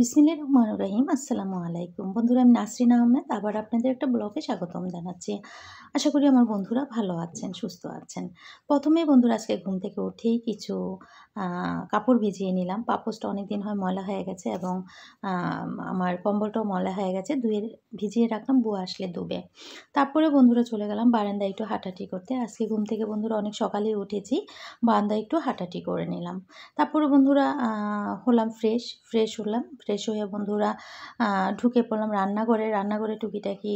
বিসমিল্লা রহমান রাহিম আসসালামু আলাইকুম বন্ধুরা আমি নাসরিন আহমেদ আবার আপনাদের একটা ব্লগে স্বাগতম জানাচ্ছি আশা করি আমার বন্ধুরা ভালো আছেন সুস্থ আছেন প্রথমে বন্ধুরা আজকে ঘুম থেকে উঠেই কিছু কাপড় ভিজিয়ে নিলাম পাপোসটা অনেক দিন হয় ময়লা হয়ে গেছে এবং আমার কম্বলটাও ময়লা হয়ে গেছে ধুয়ে ভিজিয়ে রাখলাম বুয়া আসলে ডুবে তারপরে বন্ধুরা চলে গেলাম বারান্দায় একটু হাঁটাহাঁটি করতে আজকে ঘুম থেকে বন্ধুরা অনেক সকালে উঠেছি বারান্দা একটু হাঁটাহাঁটি করে নিলাম তারপরে বন্ধুরা হলাম ফ্রেশ ফ্রেশ হলাম ফ্রেশ হয়ে বন্ধুরা ঢুকে পড়লাম রান্নাঘরে রান্নাঘরে টুকিটাকি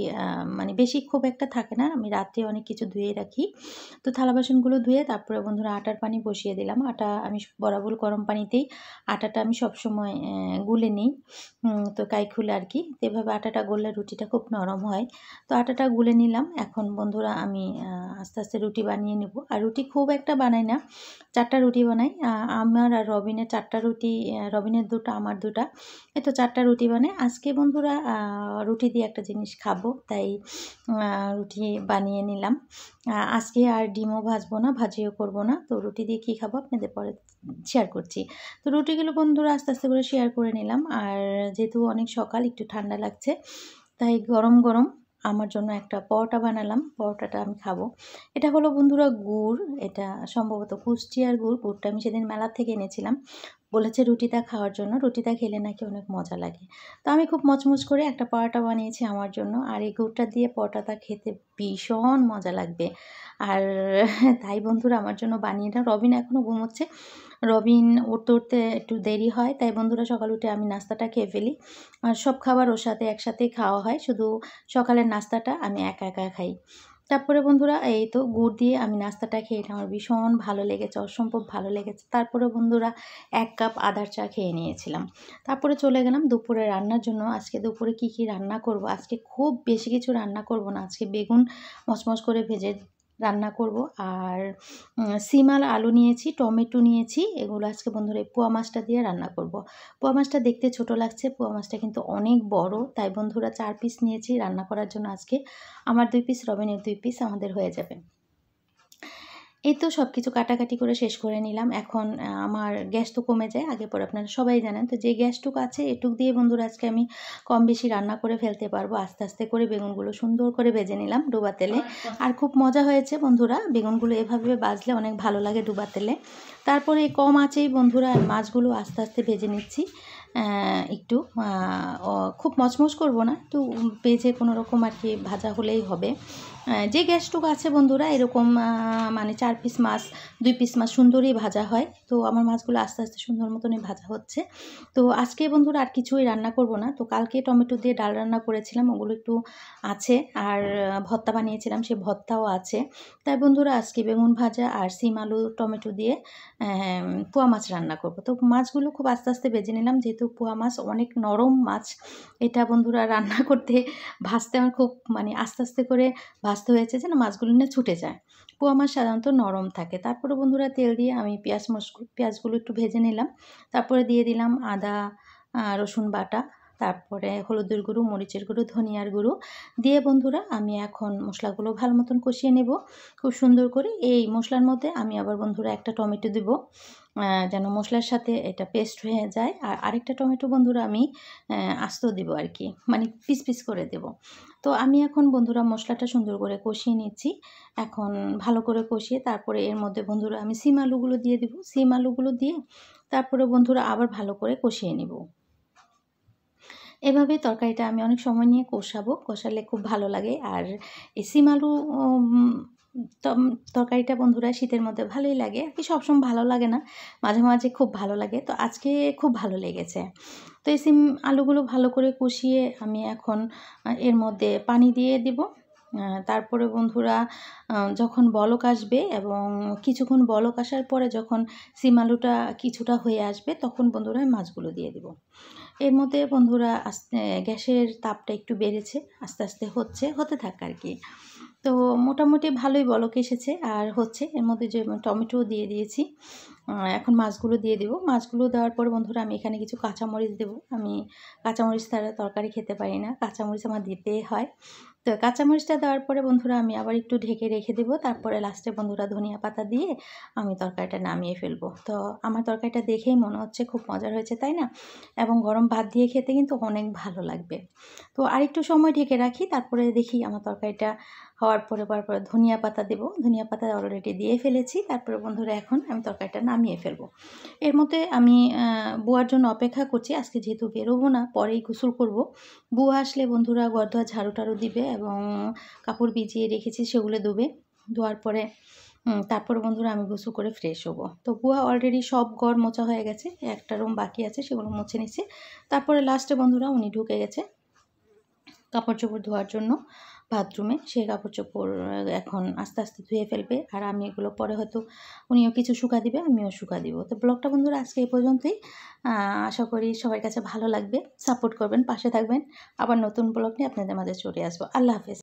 মানে বেশি খুব একটা থাকে না আমি রাতে অনেক কিছু ধুয়ে রাখি তো থালা বাসনগুলো ধুয়ে তারপরে বন্ধুরা আটার পানি বসিয়ে দিলাম আটা আমি বরাবর গরম পানিতেই আটাটা আমি সবসময় গুলে নিই তো খুলে আর কি এভাবে আটাটা গললে রুটিটা খুব নরম হয় তো আটাটা গুলে নিলাম এখন বন্ধুরা আমি আস্তে আস্তে রুটি বানিয়ে নেব আর রুটি খুব একটা বানাই না চারটা রুটি বানাই আমার আর রবিনের চারটা রুটি রবিনের দুটো আমার দুটা এতো চারটা রুটি বানে আজকে বন্ধুরা রুটি দিয়ে একটা জিনিস খাবো তাই রুটি বানিয়ে নিলাম আজকে আর ডিমও ভাজবো না ভাজিও করব না তো রুটি দিয়ে কী খাবো আপনাদের পরে শেয়ার করছি তো রুটিগুলো বন্ধুরা আস্তে আস্তে করে শেয়ার করে নিলাম আর যেহেতু অনেক সকাল একটু ঠান্ডা লাগছে তাই গরম গরম আমার জন্য একটা পরোটা বানালাম পরোটাটা আমি খাবো এটা হলো বন্ধুরা গুড় এটা সম্ভবত কুষ্টিয়ার গুড় গুড়টা আমি সেদিন মেলার থেকে এনেছিলাম বলেছে রুটিটা খাওয়ার জন্য রুটিটা খেলে নাকি অনেক মজা লাগে তো আমি খুব মচমচ করে একটা পরোটা বানিয়েছি আমার জন্য আর এই গুড়টা দিয়ে পরোটাটা খেতে ভীষণ মজা লাগবে আর তাই বন্ধুরা আমার জন্য বানিয়ে রবিন এখনও ঘুমোচ্ছে রবিন উঠতে উঠতে একটু দেরি হয় তাই বন্ধুরা সকাল উঠে আমি নাস্তাটা খেয়ে ফেলি আর সব খাবার ওর সাথে একসাথেই খাওয়া হয় শুধু সকালের নাস্তাটা আমি একা একা খাই তারপরে বন্ধুরা এই তো গুড় দিয়ে আমি নাস্তাটা খেয়ে আমার ভীষণ ভালো লেগেছে অসম্ভব ভালো লেগেছে তারপরে বন্ধুরা এক কাপ আদার চা খেয়ে নিয়েছিলাম তারপরে চলে গেলাম দুপুরে রান্নার জন্য আজকে দুপুরে কি কি রান্না করব আজকে খুব বেশি কিছু রান্না করব না আজকে বেগুন মচমচ করে ভেজে রান্না করব আর সিমাল আলু নিয়েছি টমেটো নিয়েছি এগুলো আজকে বন্ধুরা এই পোয়া মাছটা দিয়ে রান্না করব পোয়া মাছটা দেখতে ছোট লাগছে পোয়া মাছটা কিন্তু অনেক বড় তাই বন্ধুরা চার পিস নিয়েছি রান্না করার জন্য আজকে আমার দুই পিস রবিনের দুই পিস আমাদের হয়ে যাবে এই তো সব কিছু কাটাকাটি করে শেষ করে নিলাম এখন আমার গ্যাস তো কমে যায় আগে পরে আপনারা সবাই জানেন তো যে গ্যাসটুকু আছে এটুক দিয়ে বন্ধুরা আজকে আমি কম বেশি রান্না করে ফেলতে পারবো আস্তে আস্তে করে বেগুনগুলো সুন্দর করে ভেজে নিলাম ডুবা তেলে আর খুব মজা হয়েছে বন্ধুরা বেগুনগুলো এভাবে বাজলে অনেক ভালো লাগে ডুবা তেলে তারপরে কম আছেই বন্ধুরা আর মাছগুলো আস্তে আস্তে ভেজে নিচ্ছি একটু খুব মচমচ করব না একটু ভেজে কোনো রকম আর কি ভাজা হলেই হবে যে গ্যাসটুক আছে বন্ধুরা এরকম মানে চার পিস মাছ দুই পিস মাছ সুন্দরই ভাজা হয় তো আমার মাছগুলো আস্তে আস্তে সুন্দর মতনই ভাজা হচ্ছে তো আজকে বন্ধুরা আর কিছুই রান্না করব না তো কালকে টমেটো দিয়ে ডাল রান্না করেছিলাম ওগুলো একটু আছে আর ভত্তা বানিয়েছিলাম সে ভত্তাও আছে তাই বন্ধুরা আজকে বেগুন ভাজা আর সিম আলু টমেটো দিয়ে পোয়া মাছ রান্না করব তো মাছগুলো খুব আস্তে আস্তে বেজে নিলাম যেহেতু পোয়া মাছ অনেক নরম মাছ এটা বন্ধুরা রান্না করতে ভাজতে আমার খুব মানে আস্তে আস্তে করে ভাজ ভাজতে হয়েছে যেন মাছগুলো না ছুটে যায় পোয়া মাছ সাধারণত নরম থাকে তারপরে বন্ধুরা তেল দিয়ে আমি পেঁয়াজ মশ পেঁয়াজগুলো একটু ভেজে নিলাম তারপরে দিয়ে দিলাম আদা রসুন বাটা তারপরে হলুদের গুঁড়ো মরিচের গুঁড়ো ধনিয়ার গুঁড়ো দিয়ে বন্ধুরা আমি এখন মশলাগুলো ভালো মতন কষিয়ে নেব খুব সুন্দর করে এই মশলার মধ্যে আমি আবার বন্ধুরা একটা টমেটো দেব যেন মশলার সাথে এটা পেস্ট হয়ে যায় আর আরেকটা টমেটো বন্ধুরা আমি আস্ত দেবো আর কি মানে পিস পিস করে দেব তো আমি এখন বন্ধুরা মশলাটা সুন্দর করে কষিয়ে নিচ্ছি এখন ভালো করে কষিয়ে তারপরে এর মধ্যে বন্ধুরা আমি সিম আলুগুলো দিয়ে দেবো সিম আলুগুলো দিয়ে তারপরে বন্ধুরা আবার ভালো করে কষিয়ে নেব এভাবে তরকারিটা আমি অনেক সময় নিয়ে কষাবো কষালে খুব ভালো লাগে আর এই সিম আলু তরকারিটা বন্ধুরা শীতের মধ্যে ভালোই লাগে আর কি সবসময় ভালো লাগে না মাঝে মাঝে খুব ভালো লাগে তো আজকে খুব ভালো লেগেছে তো এই সিম আলুগুলো ভালো করে কষিয়ে আমি এখন এর মধ্যে পানি দিয়ে দিব তারপরে বন্ধুরা যখন বলক আসবে এবং কিছুক্ষণ বলক আসার পরে যখন সিম আলুটা কিছুটা হয়ে আসবে তখন বন্ধুরা মাছগুলো দিয়ে দিব এর মধ্যে বন্ধুরা আস্তে গ্যাসের তাপটা একটু বেড়েছে আস্তে আস্তে হচ্ছে হতে থাক আর কি তো মোটামুটি ভালোই বলক এসেছে আর হচ্ছে এর মধ্যে যে টমেটো দিয়ে দিয়েছি এখন মাছগুলো দিয়ে দেবো মাছগুলো দেওয়ার পর বন্ধুরা আমি এখানে কিছু কাঁচামরিচ দেবো আমি কাঁচামরিচ তারা তরকারি খেতে পারি না কাঁচামরিচ আমার দিতেই হয় তো কাঁচামরিচটা দেওয়ার পরে বন্ধুরা আমি আবার একটু ঢেকে রেখে দেবো তারপরে লাস্টে বন্ধুরা ধনিয়া পাতা দিয়ে আমি তরকারিটা নামিয়ে ফেলবো তো আমার তরকারিটা দেখেই মনে হচ্ছে খুব মজার হয়েছে তাই না এবং গরম ভাত দিয়ে খেতে কিন্তু অনেক ভালো লাগবে তো আরেকটু সময় ঢেকে রাখি তারপরে দেখি আমার তরকারিটা হওয়ার পরে পরপর ধনিয়া পাতা দেব ধনিয়া পাতা অলরেডি দিয়ে ফেলেছি তারপরে বন্ধুরা এখন আমি তরকারিটা নামিয়ে ফেলবো এর মধ্যে আমি বুয়ার জন্য অপেক্ষা করছি আজকে যেহেতু বেরোবো না পরেই গোসল করব বুয়া আসলে বন্ধুরা গর্দোয়া ঝাড়ু টাড়ু দিবে এবং কাপড় ভিজিয়ে রেখেছি সেগুলো দেবে ধোয়ার পরে তারপর বন্ধুরা আমি গোসল করে ফ্রেশ হবো তো বুয়া অলরেডি সব ঘর মোচা হয়ে গেছে একটা রুম বাকি আছে সেগুলো মুছে নিচ্ছে তারপরে লাস্টে বন্ধুরা উনি ঢুকে গেছে কাপড় চোপড় ধোয়ার জন্য বাথরুমে সেই কাপড় চোপড় এখন আস্তে আস্তে ধুয়ে ফেলবে আর আমি এগুলো পরে হয়তো উনিও কিছু শুকা দিবে আমিও শুকা দিব তো ব্লগটা বন্ধুরা আজকে এই পর্যন্তই আশা করি সবার কাছে ভালো লাগবে সাপোর্ট করবেন পাশে থাকবেন আবার নতুন ব্লগ নিয়ে আপনাদের মাঝে চলে আসবো আল্লাহ হাফেজ